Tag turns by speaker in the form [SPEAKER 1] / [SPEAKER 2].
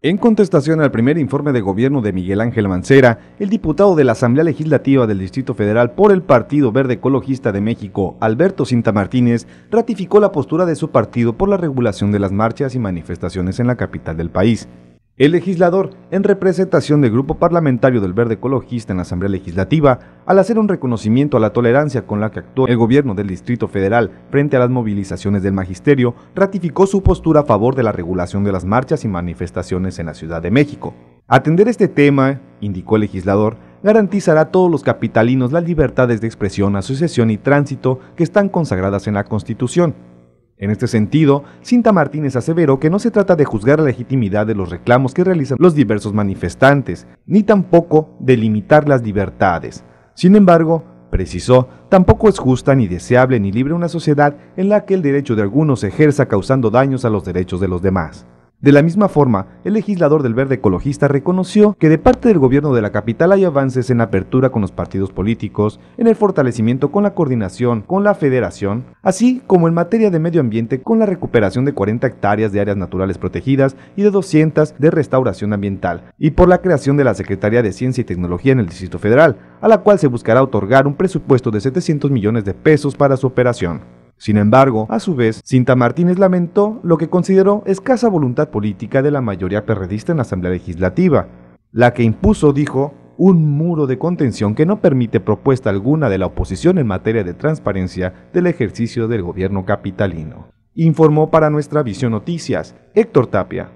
[SPEAKER 1] En contestación al primer informe de gobierno de Miguel Ángel Mancera, el diputado de la Asamblea Legislativa del Distrito Federal por el Partido Verde Ecologista de México, Alberto Cinta Martínez, ratificó la postura de su partido por la regulación de las marchas y manifestaciones en la capital del país. El legislador, en representación del Grupo Parlamentario del Verde Ecologista en la Asamblea Legislativa, al hacer un reconocimiento a la tolerancia con la que actuó el gobierno del Distrito Federal frente a las movilizaciones del magisterio, ratificó su postura a favor de la regulación de las marchas y manifestaciones en la Ciudad de México. Atender este tema, indicó el legislador, garantizará a todos los capitalinos las libertades de expresión, asociación y tránsito que están consagradas en la Constitución. En este sentido, Cinta Martínez aseveró que no se trata de juzgar la legitimidad de los reclamos que realizan los diversos manifestantes, ni tampoco de limitar las libertades. Sin embargo, precisó, tampoco es justa ni deseable ni libre una sociedad en la que el derecho de algunos se ejerza causando daños a los derechos de los demás. De la misma forma, el legislador del Verde Ecologista reconoció que de parte del gobierno de la capital hay avances en apertura con los partidos políticos, en el fortalecimiento con la coordinación con la federación, así como en materia de medio ambiente con la recuperación de 40 hectáreas de áreas naturales protegidas y de 200 de restauración ambiental, y por la creación de la Secretaría de Ciencia y Tecnología en el Distrito Federal, a la cual se buscará otorgar un presupuesto de 700 millones de pesos para su operación. Sin embargo, a su vez, Cinta Martínez lamentó lo que consideró escasa voluntad política de la mayoría perredista en la Asamblea Legislativa, la que impuso, dijo, un muro de contención que no permite propuesta alguna de la oposición en materia de transparencia del ejercicio del gobierno capitalino. Informó para nuestra Visión Noticias Héctor Tapia.